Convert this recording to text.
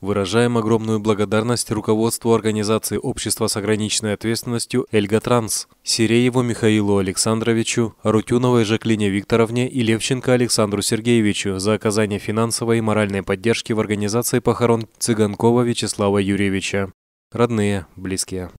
Выражаем огромную благодарность руководству организации общества с ограниченной ответственностью «Эльгатранс», Сирееву Михаилу Александровичу, Рутюновой Жаклине Викторовне и Левченко Александру Сергеевичу за оказание финансовой и моральной поддержки в организации похорон Цыганкова Вячеслава Юрьевича. Родные, близкие.